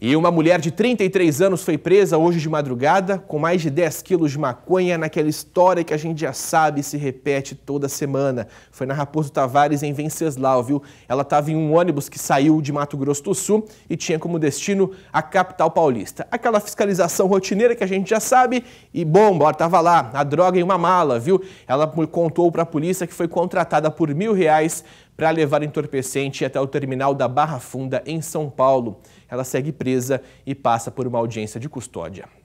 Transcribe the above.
E uma mulher de 33 anos foi presa hoje de madrugada com mais de 10 quilos de maconha naquela história que a gente já sabe se repete toda semana. Foi na Raposo Tavares, em Venceslau, viu? Ela estava em um ônibus que saiu de Mato Grosso do Sul e tinha como destino a capital paulista. Aquela fiscalização rotineira que a gente já sabe e, bom, ela estava lá, a droga em uma mala, viu? Ela contou para a polícia que foi contratada por mil reais para levar entorpecente até o terminal da Barra Funda, em São Paulo. Ela segue presa e passa por uma audiência de custódia.